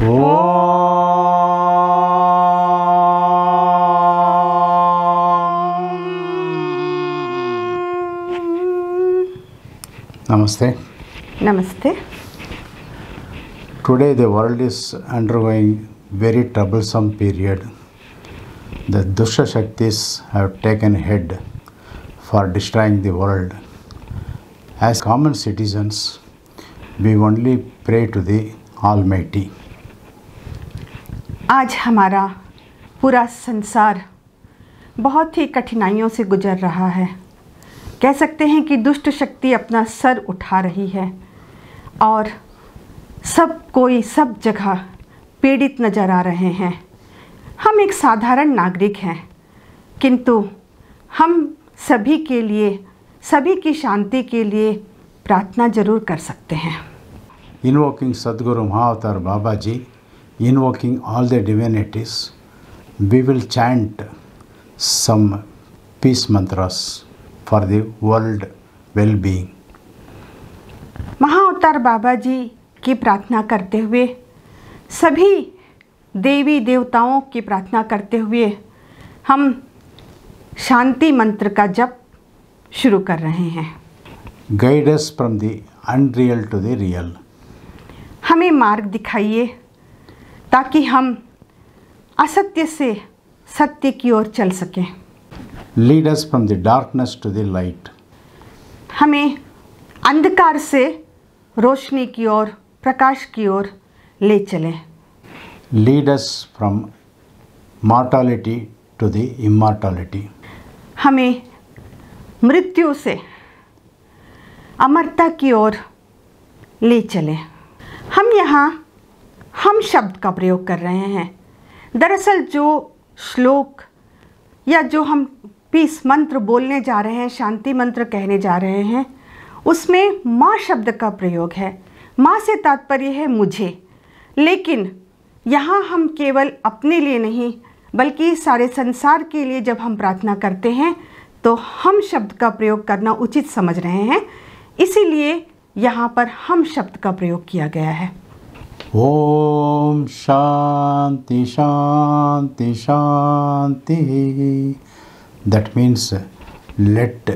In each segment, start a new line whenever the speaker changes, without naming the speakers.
Namaste.
Namaste.
Today the world is undergoing very troublesome period. The Dusha Shaktis have taken head for destroying the world. As common citizens, we only pray to the Almighty.
आज हमारा पूरा संसार बहुत ही कठिनाइयों से गुजर रहा है कह सकते हैं कि दुष्ट शक्ति अपना सर उठा रही है और सब कोई सब जगह पीड़ित नज़र आ रहे हैं हम एक साधारण नागरिक हैं किंतु हम सभी के लिए सभी की शांति के लिए प्रार्थना जरूर कर सकते हैं
इन्वोकिंग सदगुरु महावतार बाबा जी invoking all the divinities, we will chant some peace mantras for the world well-being.
महाअवतार बाबा जी की प्रार्थना करते हुए सभी देवी देवताओं की प्रार्थना करते हुए हम शांति मंत्र का जप शुरू कर रहे हैं
guide from the unreal to the real
हमें मार्ग दिखाइए ताकि हम असत्य से सत्य की ओर चल सकें
leaders from the darkness to the light
हमें अंधकार से रोशनी की ओर प्रकाश की ओर ले चलें
leaders from mortality to the immortality
हमें मृत्यु से अमरता की ओर ले चलें हम यहाँ हम शब्द का प्रयोग कर रहे हैं दरअसल जो श्लोक या जो हम पीस मंत्र बोलने जा रहे हैं शांति मंत्र कहने जा रहे हैं उसमें माँ शब्द का प्रयोग है माँ से तात्पर्य है मुझे लेकिन यहाँ हम केवल अपने लिए नहीं बल्कि सारे संसार के लिए जब हम प्रार्थना करते हैं तो हम शब्द का प्रयोग करना उचित समझ रहे हैं इसीलिए यहाँ पर हम शब्द का प्रयोग किया गया है
ओम
शांति शांति शांति that means let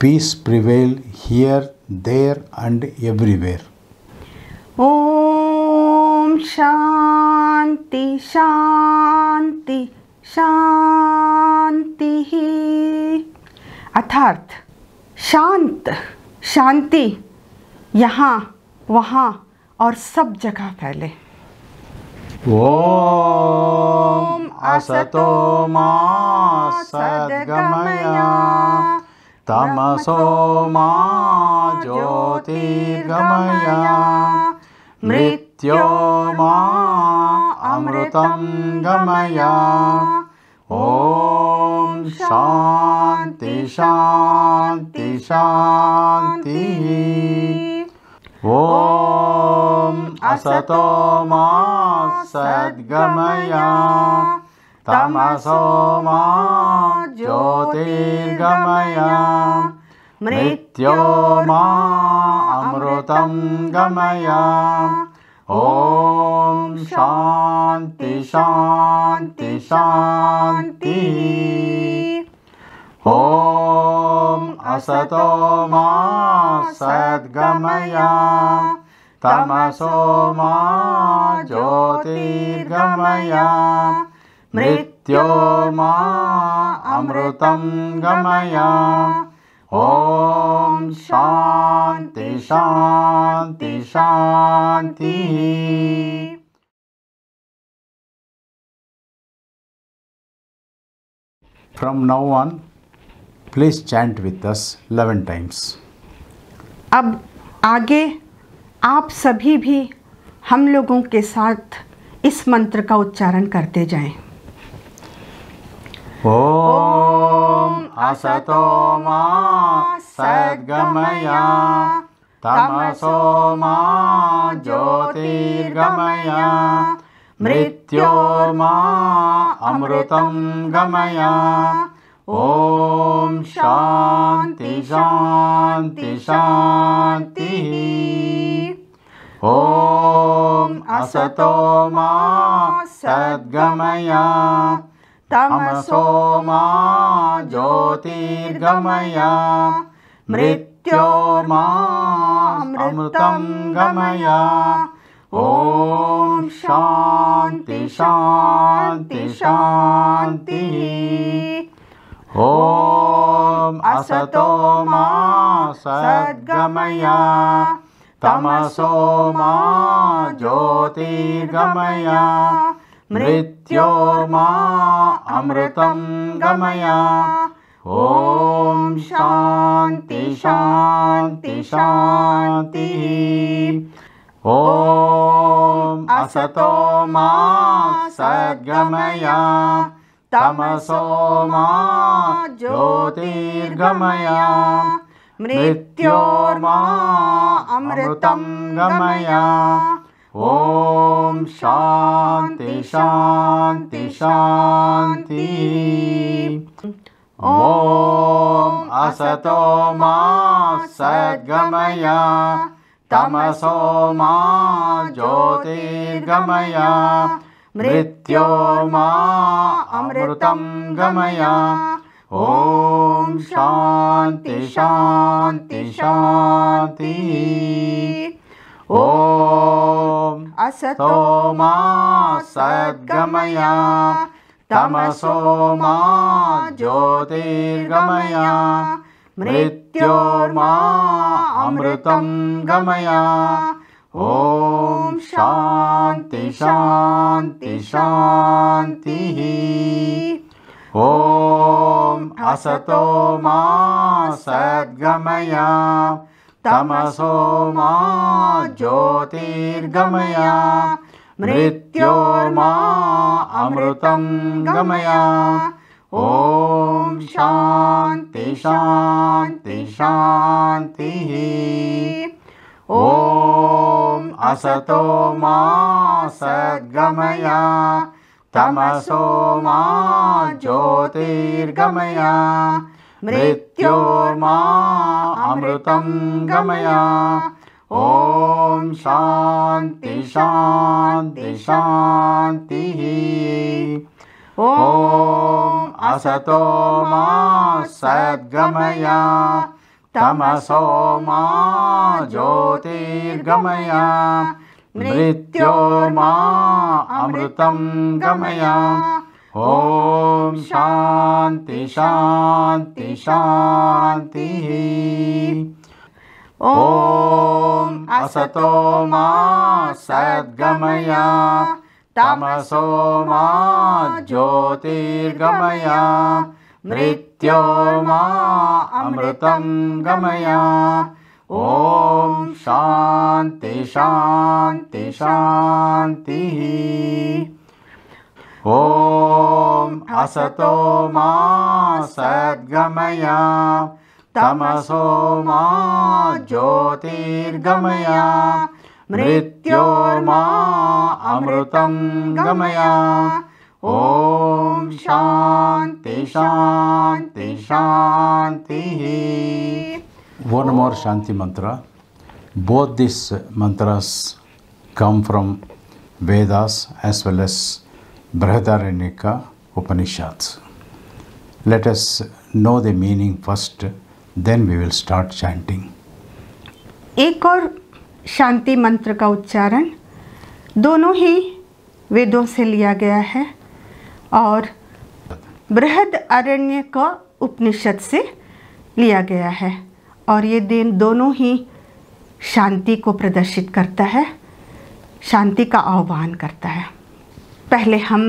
peace prevail here there and everywhere
ओम शांति शांति शांति अर्थात शांत शांति यहाँ वहाँ और सब जगह फैले
ओम असतो तमसो ज्योति ज्योतिर्गमया मृत्यो मा गमया ओम शांति शांति शांति ॐ असतो मा सद्गमय तमसो मा ज्योतिर्गमय मृत्यो मा अमृतं गमय ॐ शान्ति शान्ति शान्ति ॐ असतो मा सद्गमया तमसो मा ज्योतिर्गमया मृत्यो मा अमृतं गमय ॐ शान्ति शान्ति शान्तिः
वन् प्लीज़ चैंट विथ दस इलेवन टाइम्स
अब आगे आप सभी भी हम लोगों के साथ इस मंत्र का उच्चारण करते जाएं।
ओम असतो मा तमसो मा ज्योतिर्गमया मृत्योर्मा अमृतम गमया ॐ शान्ति शान्ति शान्तिः ॐ असतो मा सद्गमय
तमसो
मा ज्योतिर्गमय मृत्यो मा अमृतं गमय ॐ शान्ति शान्ति शान्तिः ॐ असतो मा सद्गमय तमसो मा ज्योतिर्गमय
मृत्यो
मा अमृतं गमय ॐ शान्ति शान्ति शान्तिः ॐ असतो मा सद्गमय तमसो मा ज्योतिर्गमय
मृत्योर्मा अमृतं
गमय ॐ शान्ति शान्ति शान्ति ॐ असतो मा सगमय तमसो मा ज्योतिर्गमय मृत् त्यो मा
अमृतं
गमय ॐ शान्ति शान्ति शान्ति ॐ असतो मा सद्गमय तमसो मा ज्योतिर्गमय मृत्यो मा अमृतं गमया ओ शान्ति शान्ति शान्तिः ॐ असतो मा सद्गमय तमसो मा ज्योतिर्गमय मृत्योर्मा अमृतं गमय ॐ शान्ति शान्ति शान्तिः ॐ असतो मा सद्गमय तमसो मा ज्योतिर्गमय मृत्योर्मा मा अमृतं गमय ॐ शान्ति शान्ति शान्तिः ॐ असतो मा सद्गमय
तमसो
मा ज्योतिर्गमय
मृत्यो
मा अमृतं गमया ॐ शान्ति शान्ति शान्तिः ॐ असतो मा सद्गमय तमसो मा ज्योतिर्गमया मृत् त्यो मा अमृतं गमय ॐ शान्ति शान्ति शान्तिः ॐ असतो मा सद्गमय तमसो मा ज्योतिर्गमय
मृत्यो
मा अमृतं गमय ओम शांति शांति शांति
वो नम शांति मंत्र both this mantras come from Vedas as well as Brihadaranyaka Upanishad let us know the meaning first then we will start chanting
एक और शांति मंत्र का उच्चारण दोनों ही वेदों से लिया गया है और बृहद अरण्य का उपनिषद से लिया गया है और ये दिन दोनों ही शांति को प्रदर्शित करता है शांति का आह्वान करता है पहले हम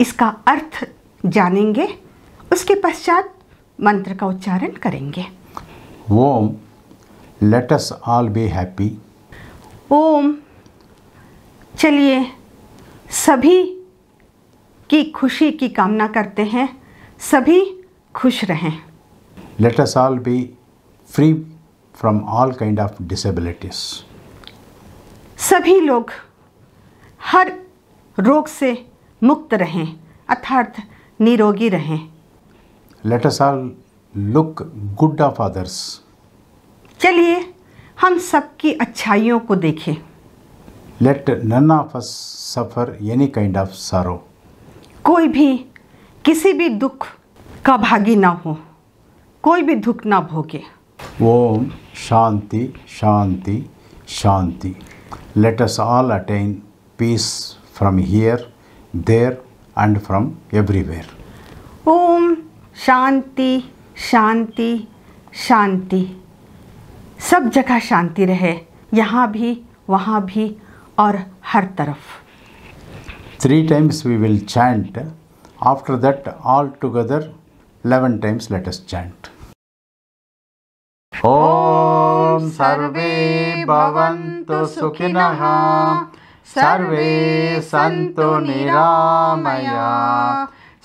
इसका अर्थ जानेंगे उसके पश्चात मंत्र का उच्चारण करेंगे
ओम let us all be happy
ओम चलिए सभी की खुशी की कामना करते हैं सभी खुश रहें
let us all be free from all kind of disabilities
सभी लोग हर रोग से मुक्त रहें अर्थार्थ निरोगी रहें
let us all look good of others
चलिए हम सबकी अच्छाइयों को देखें
let none of us suffer any kind of sorrow
कोई भी किसी भी दुख का भागी ना हो कोई भी दुख ना भोगे
ओम शांति शांति शांति let us all attain peace from here there and from everywhere
ओम शांति शांति शांति सब जगह शांति रहे यहाँ भी वहाँ भी और हर तरफ
Three times we will chant. After that, all together, 11 times let us chant.
ॐ सर्वे भवन्तु सुखिनः सर्वे सन्तु निरामया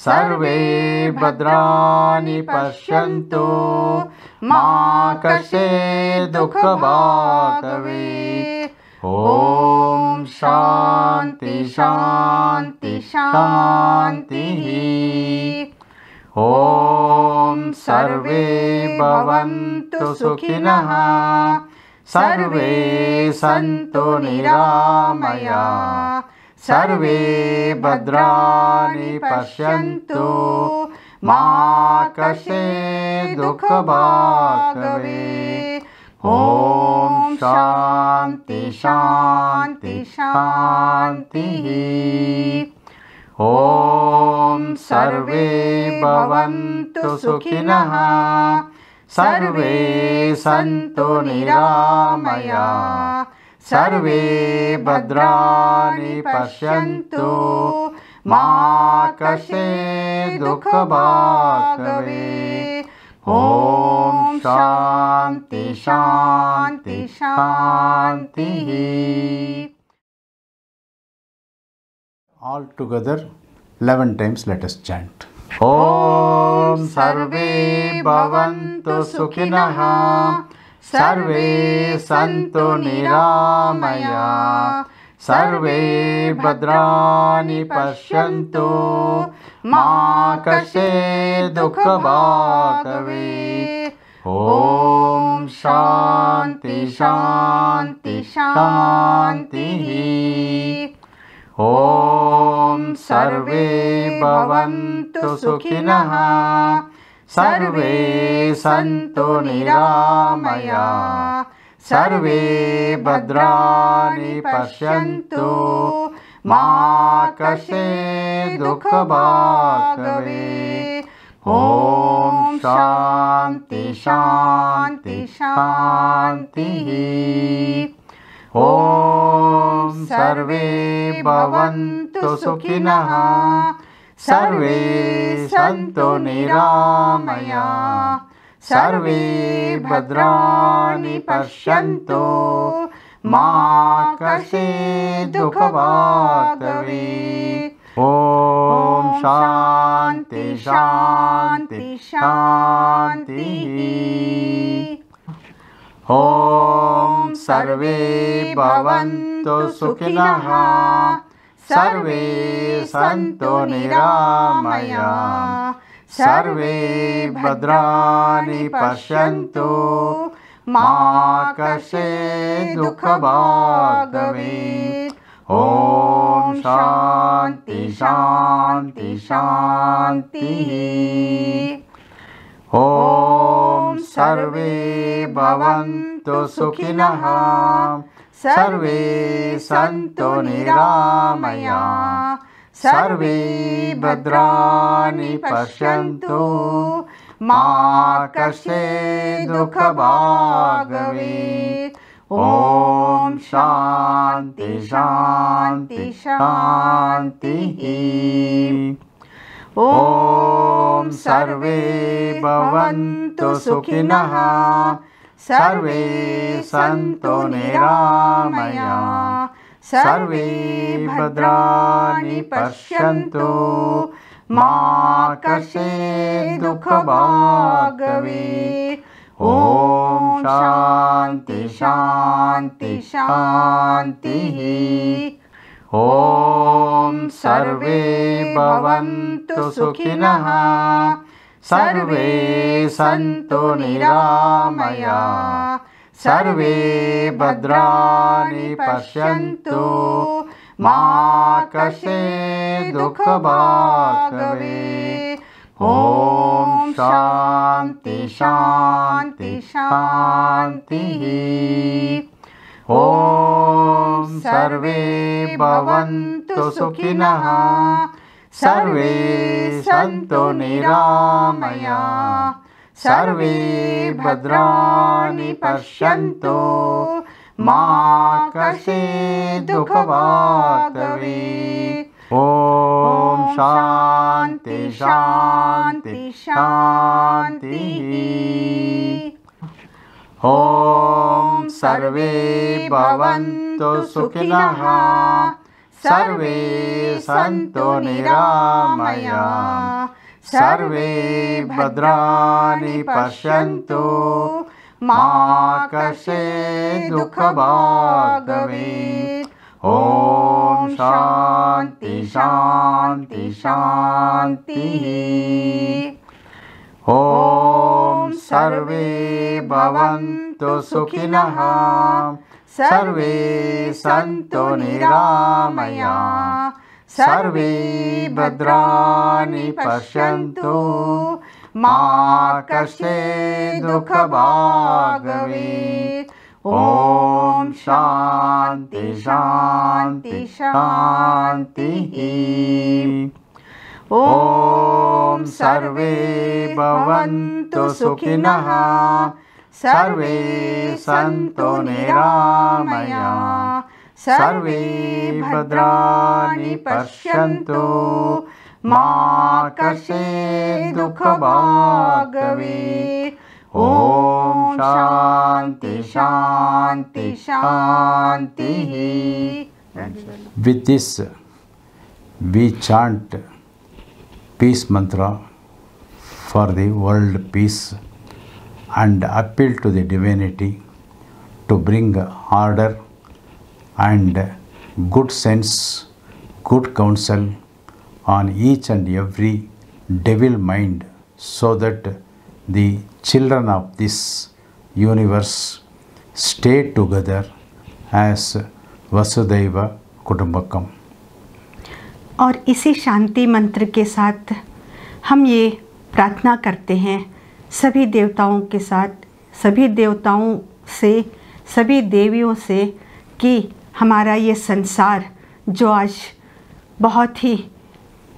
सर्वे भद्राणि पश्यन्तु मा कषे दुःखभागवे शान्ति शान्ति शान्तिः ॐ सर्वे भवन्तु सुखिनः सर्वे सन्तु निरामया सर्वे भद्राणि पश्यन्तु मा कशे दुःखभागवे ॐ शान्ति शान्तिः ॐ सर्वे भवन्तु सुखिनः सर्वे सन्तु निरामया सर्वे भद्राणि पश्यन्तु मा कषे दुःखभागवे ॐ शान्ति ति
all together eleven times let us chant
ॐ सर्वे भवन्तु सुखिनः सर्वे सन्तु निरामया सर्वे भद्राणि पश्यन्तु मा आकर्षे दुःखभाकवे ॐ शान्ति शान्ति शान्तिः ॐ सर्वे भवन्तु सुखिनः सर्वे सन्तु निरामया सर्वे भद्राणि पश्यन्तु मा कषे दुःखभागवे ॐ शांति शांति शान्तिः ॐ सर्वे भवन्तु सुखिनः सर्वे सन्तु निरामया सर्वे भद्राणि पश्यन्तु मा कशे दुःखभागवे ओम शांति शांति शांति ओम सर्वे भवन्तु सुखिनः सर्वे सन्तु निरामया सर्वे भद्राणि पश्यन्तु मा कषे दुःखभागवे ॐ शांति शांति शांति ओम सर्वे भवन्तु सुखिनः सर्वे सन्तु निरामया सर्वे भद्राणि पश्यन्तु मा कस्य दुःखभागवे ओम शांति शांति शांति ओम सर्वे भवन्तु सुखिनः सर्वे सन्तु निरामया सर्वे भद्राणि पश्यन्तु मा कषे दुःखभागवे ॐ शान्ति शान्ति शान्तिः ॐ सर्वे भवन्तु सुखिनः सर्वे सन्तु निरामया सर्वे भद्राणि पश्यन्तु मा कषे दुःखभाकरे ॐ शांति शांति शांति ॐ सर्वे भवन्तु सुखिनः सर्वे सन्तु निरामया सर्वे भद्राणि पश्यन्तु मा कसे दुःखवातवे ॐ शा शान्ति शान्ति शान्ति ॐ सर्वे भवन्तु सुखिनः सर्वे सन्तु निरामया सर्वे भद्राणि पश्यन्तु मा दुःखभागवे दुःखभा शांति शांति शांति ओम सर्वे भवन्तु सुखिनः सर्वे सन्तु निरामया सर्वे भद्राणि पश्यन्तु मा कष्टे दुःखभागवे ओम शांति शांति शांति ओम सर्वे भवन्तु सुखिनः सर्वे सन्तु निरामया सर्वे भद्राणि पश्यन्तु मा कषे दुःखभागवे शांति शांति शांति
with this we chant peace mantra for the world peace and appeal to the divinity to bring order and good sense good counsel on each and every devil mind so that the children of this universe stay together as Vasudeva Kutumbakam.
और इसी शांति मंत्र के साथ हम ये प्रार्थना करते हैं सभी देवताओं के साथ सभी देवताओं से सभी देवियों से कि हमारा ये संसार जो आज बहुत ही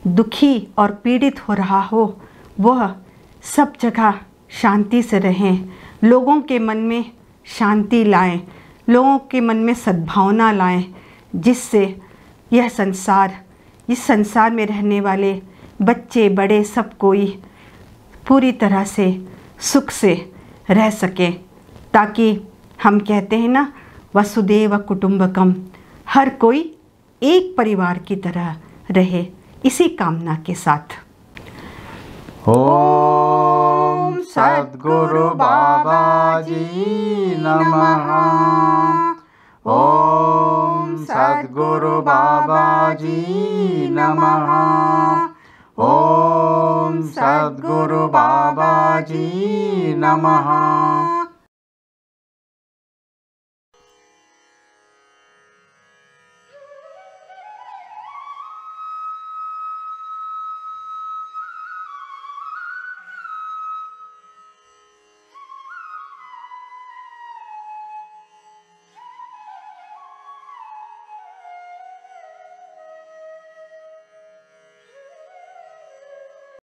दुखी और पीड़ित हो रहा हो वह सब जगह शांति से रहें लोगों के मन में शांति लाएं लोगों के मन में सद्भावना लाएं जिससे यह संसार इस संसार में रहने वाले बच्चे बड़े सब कोई पूरी तरह से सुख से रह सके ताकि हम कहते हैं ना वसुदेव कुटुंबकम हर कोई एक परिवार की तरह रहे इसी कामना के साथ
ओ सद्गुरु बाबाजी नमः ॐ सद्गुरु बाबाजी नमः ॐ सद्गुरु जी नमः